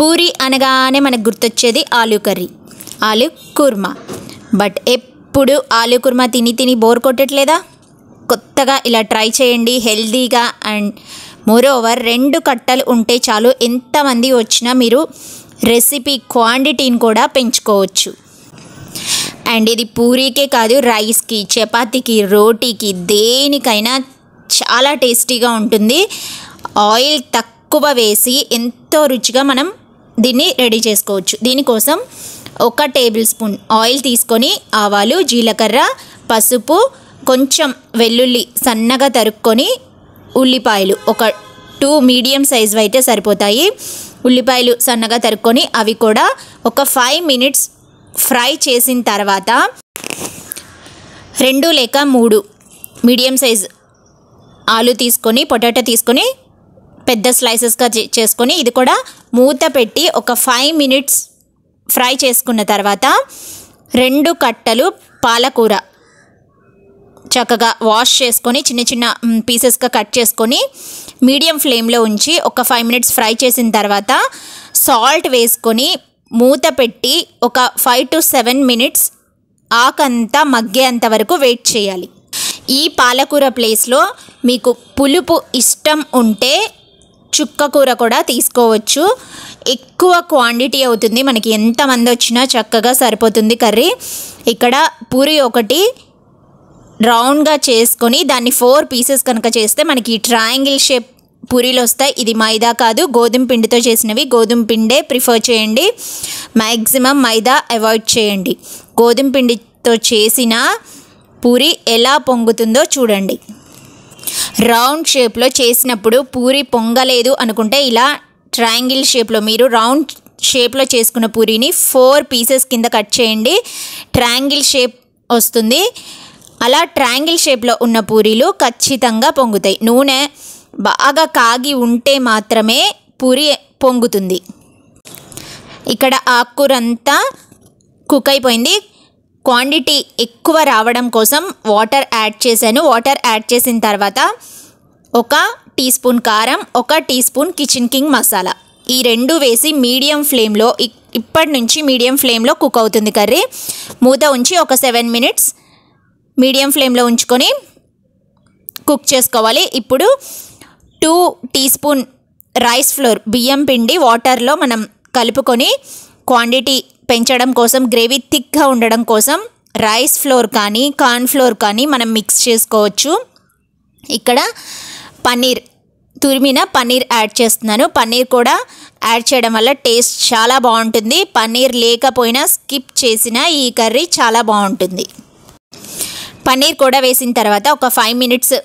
పూరి అనగానే మనకు గుర్తొచ్చేది ఆలూ కర్రీ ఆలూ కుర్మా బట్ ఎప్పుడు ఆలూ కుర్మా తిని తిని బోర్ కొట్టట్లేదా కొత్తగా ఇలా ట్రై చేయండి హెల్దీగా అండ్ మోర్ ఓవర్ రెండు కట్టలు ఉంటే చాలు ఎంతమంది వచ్చినా మీరు రెసిపీ క్వాంటిటీని కూడా పెంచుకోవచ్చు అండ్ ఇది పూరీకే కాదు రైస్కి చపాతీకి రోటీకి దేనికైనా చాలా టేస్టీగా ఉంటుంది ఆయిల్ తక్కువ వేసి ఎంతో రుచిగా మనం దీన్ని రెడీ చేసుకోవచ్చు దీనికోసం ఒక టేబుల్ స్పూన్ ఆయిల్ తీసుకొని ఆవాలు జీలకర్ర పసుపు కొంచెం వెల్లుల్లి సన్నగా తరుక్కొని ఉల్లిపాయలు ఒక టూ మీడియం సైజు అయితే సరిపోతాయి ఉల్లిపాయలు సన్నగా తరుక్కొని అవి కూడా ఒక ఫైవ్ మినిట్స్ ఫ్రై చేసిన తర్వాత రెండు లేక మూడు మీడియం సైజ్ ఆలు తీసుకొని పొటాటో తీసుకొని పెద్ద స్లైసెస్గా చేసుకొని ఇది కూడా మూత పెట్టి ఒక ఫైవ్ మినిట్స్ ఫ్రై చేసుకున్న తర్వాత రెండు కట్టలు పాలకూర చక్కగా వాష్ చేసుకొని చిన్న చిన్న పీసెస్గా కట్ చేసుకొని మీడియం ఫ్లేమ్లో ఉంచి ఒక ఫైవ్ మినిట్స్ ఫ్రై చేసిన తర్వాత సాల్ట్ వేసుకొని మూత పెట్టి ఒక ఫైవ్ టు సెవెన్ మినిట్స్ ఆకంతా మగ్గేంత వరకు వెయిట్ చేయాలి ఈ పాలకూర ప్లేస్లో మీకు పులుపు ఇష్టం ఉంటే చుక్క కూర కూడా తీసుకోవచ్చు ఎక్కువ క్వాంటిటీ అవుతుంది మనకి ఎంతమంది వచ్చినా చక్కగా సరిపోతుంది కర్రీ ఇక్కడ పూరి ఒకటి రౌండ్గా చేసుకొని దాన్ని ఫోర్ పీసెస్ కనుక చేస్తే మనకి ట్రయాంగిల్ షేప్ పూరీలు వస్తాయి ఇది మైదా కాదు గోధుమ పిండితో చేసినవి గోధుమ పిండే ప్రిఫర్ చేయండి మ్యాక్సిమం మైదా అవాయిడ్ చేయండి గోధుమ పిండితో చేసిన పూరి ఎలా పొంగుతుందో చూడండి రౌండ్ షేప్లో చేసినప్పుడు పూరి పొంగలేదు అనుకుంటే ఇలా ట్రయాంగిల్ షేప్లో మీరు రౌండ్ షేప్లో చేసుకున్న పూరిని ఫోర్ పీసెస్ కింద కట్ చేయండి ట్రయాంగిల్ షేప్ వస్తుంది అలా ట్రయాంగిల్ షేప్లో ఉన్న పూరీలు ఖచ్చితంగా పొంగుతాయి నూనె బాగా కాగి ఉంటే మాత్రమే పూరి పొంగుతుంది ఇక్కడ ఆకుకూర అంతా కుక్ అయిపోయింది క్వాంటిటీ ఎక్కువ రావడం కోసం వాటర్ యాడ్ చేశాను వాటర్ యాడ్ చేసిన తర్వాత ఒక టీ స్పూన్ కారం ఒక teaspoon kitchen king masala ఈ రెండు వేసి మీడియం ఫ్లేమ్లో ఇప్పటి నుంచి మీడియం ఫ్లేమ్లో కుక్ అవుతుంది కర్రీ మూత ఉంచి ఒక సెవెన్ మినిట్స్ మీడియం ఫ్లేమ్లో ఉంచుకొని కుక్ చేసుకోవాలి ఇప్పుడు two teaspoon rice flour బియ్యం పిండి వాటర్లో మనం కలుపుకొని క్వాంటిటీ పెంచడం కోసం గ్రేవీ థిక్గా ఉండడం కోసం రైస్ ఫ్లోర్ కానీ కార్న్ ఫ్లోర్ కానీ మనం మిక్స్ చేసుకోవచ్చు ఇక్కడ పన్నీర్ తురిమిన పన్నీర్ యాడ్ చేస్తున్నాను పన్నీర్ కూడా యాడ్ చేయడం వల్ల టేస్ట్ చాలా బాగుంటుంది పన్నీర్ లేకపోయినా స్కిప్ చేసిన ఈ కర్రీ చాలా బాగుంటుంది పన్నీర్ కూడా వేసిన తర్వాత ఒక ఫైవ్ మినిట్స్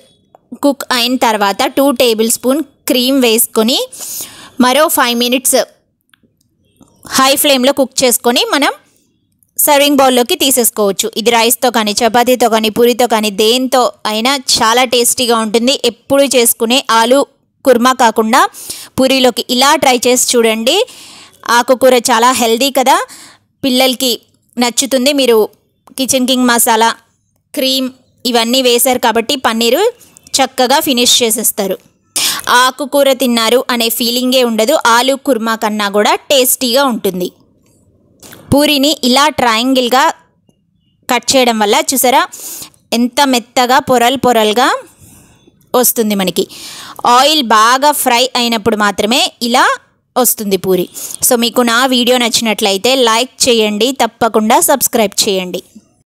కుక్ అయిన తర్వాత టూ టేబుల్ స్పూన్ క్రీమ్ వేసుకొని మరో ఫైవ్ మినిట్స్ హై ఫ్లేమ్లో కుక్ చేసుకొని మనం సర్వింగ్ బౌల్లోకి తీసేసుకోవచ్చు ఇది రైస్తో కానీ చపాతీతో కానీ పూరితో కానీ దేంతో అయినా చాలా టేస్టీగా ఉంటుంది ఎప్పుడు చేసుకునే ఆలు కుర్మా కాకుండా పూరీలోకి ఇలా ట్రై చేసి చూడండి ఆకుకూర చాలా హెల్దీ కదా పిల్లలకి నచ్చుతుంది మీరు కిచెన్ కింగ్ మసాలా క్రీమ్ ఇవన్నీ వేశారు కాబట్టి పన్నీరు చక్కగా ఫినిష్ చేసేస్తారు ఆకుకూర తిన్నారు అనే ఫీలింగే ఉండదు ఆలు కుర్మా కన్నా కూడా టేస్టీగా ఉంటుంది పూరిని ఇలా ట్రయాంగిల్గా కట్ చేయడం వల్ల చూసారా ఎంత మెత్తగా పొరలు పొరలుగా వస్తుంది మనకి ఆయిల్ బాగా ఫ్రై అయినప్పుడు మాత్రమే ఇలా వస్తుంది పూరి సో మీకు నా వీడియో నచ్చినట్లయితే లైక్ చేయండి తప్పకుండా సబ్స్క్రైబ్ చేయండి